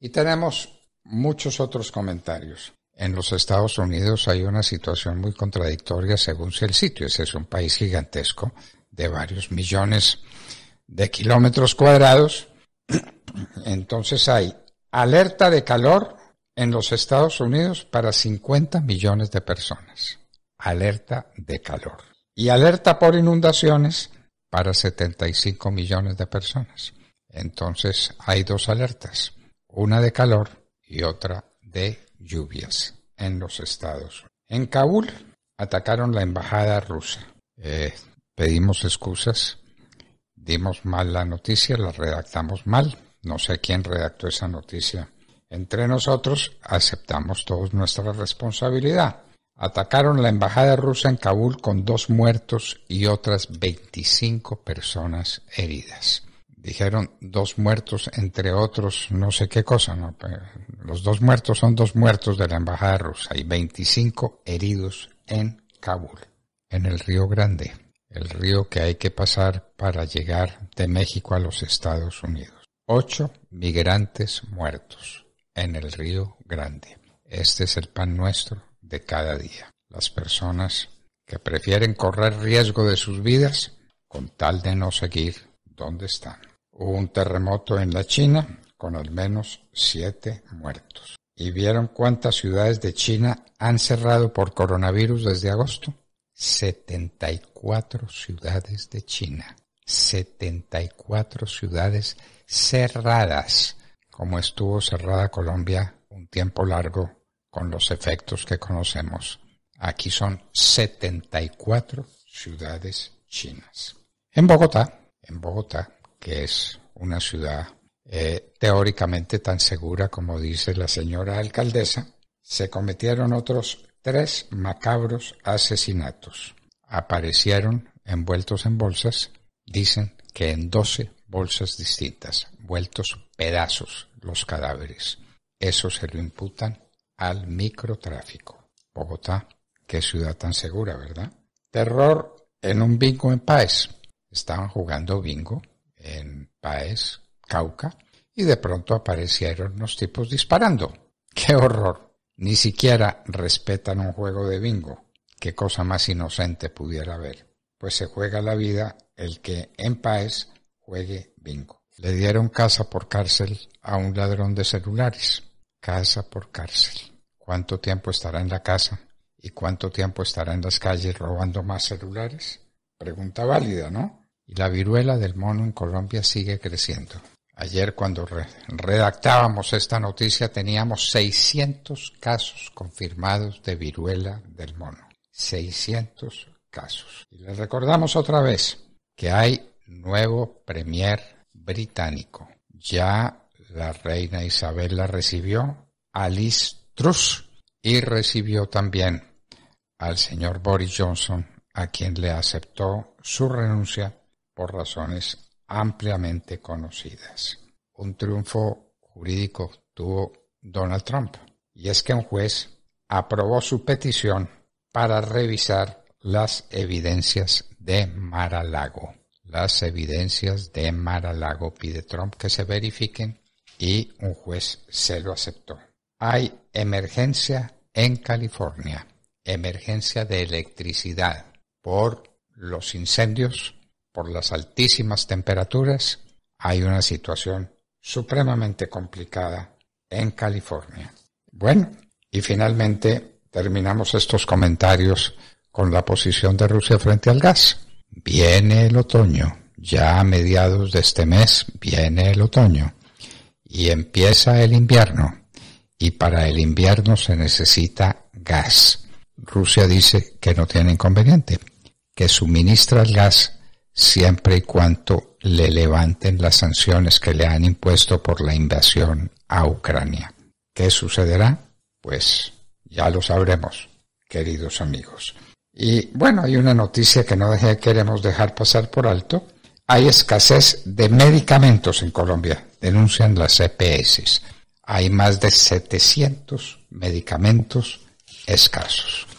Y tenemos muchos otros comentarios. En los Estados Unidos hay una situación muy contradictoria según sea el sitio. es un país gigantesco de varios millones de kilómetros cuadrados. Entonces hay alerta de calor en los Estados Unidos para 50 millones de personas. Alerta de calor. Y alerta por inundaciones para 75 millones de personas. Entonces hay dos alertas una de calor y otra de lluvias en los estados. En Kabul atacaron la embajada rusa. Eh, pedimos excusas, dimos mal la noticia, la redactamos mal. No sé quién redactó esa noticia. Entre nosotros aceptamos todos nuestra responsabilidad. Atacaron la embajada rusa en Kabul con dos muertos y otras 25 personas heridas dijeron dos muertos entre otros, no sé qué cosa, Los dos muertos son dos muertos de la embajada rusa y 25 heridos en Kabul, en el río Grande, el río que hay que pasar para llegar de México a los Estados Unidos. Ocho migrantes muertos en el río Grande. Este es el pan nuestro de cada día. Las personas que prefieren correr riesgo de sus vidas con tal de no seguir donde están. Hubo un terremoto en la China con al menos siete muertos. ¿Y vieron cuántas ciudades de China han cerrado por coronavirus desde agosto? 74 ciudades de China. 74 ciudades cerradas, como estuvo cerrada Colombia un tiempo largo con los efectos que conocemos. Aquí son 74 ciudades chinas. En Bogotá, en Bogotá, que es una ciudad eh, teóricamente tan segura como dice la señora alcaldesa, se cometieron otros tres macabros asesinatos. Aparecieron envueltos en bolsas, dicen que en doce bolsas distintas, vueltos pedazos los cadáveres. Eso se lo imputan al microtráfico. Bogotá, qué ciudad tan segura, ¿verdad? Terror en un bingo en paz. Estaban jugando bingo en Paes, Cauca, y de pronto aparecieron los tipos disparando. ¡Qué horror! Ni siquiera respetan un juego de bingo. ¿Qué cosa más inocente pudiera haber? Pues se juega la vida el que en Paes juegue bingo. Le dieron casa por cárcel a un ladrón de celulares. Casa por cárcel. ¿Cuánto tiempo estará en la casa? ¿Y cuánto tiempo estará en las calles robando más celulares? Pregunta válida, ¿no? y la viruela del mono en Colombia sigue creciendo. Ayer cuando redactábamos esta noticia teníamos 600 casos confirmados de viruela del mono. 600 casos. Y les recordamos otra vez que hay nuevo premier británico. Ya la reina Isabel la recibió, Alice Truss, y recibió también al señor Boris Johnson, a quien le aceptó su renuncia por razones ampliamente conocidas. Un triunfo jurídico tuvo Donald Trump, y es que un juez aprobó su petición para revisar las evidencias de Maralago. Las evidencias de Maralago pide Trump que se verifiquen y un juez se lo aceptó. Hay emergencia en California, emergencia de electricidad por los incendios por las altísimas temperaturas, hay una situación supremamente complicada en California. Bueno, y finalmente terminamos estos comentarios con la posición de Rusia frente al gas. Viene el otoño, ya a mediados de este mes viene el otoño y empieza el invierno y para el invierno se necesita gas. Rusia dice que no tiene inconveniente, que suministra el gas siempre y cuanto le levanten las sanciones que le han impuesto por la invasión a Ucrania. ¿Qué sucederá? Pues ya lo sabremos, queridos amigos. Y bueno, hay una noticia que no queremos dejar pasar por alto. Hay escasez de medicamentos en Colombia, denuncian las EPS. Hay más de 700 medicamentos escasos.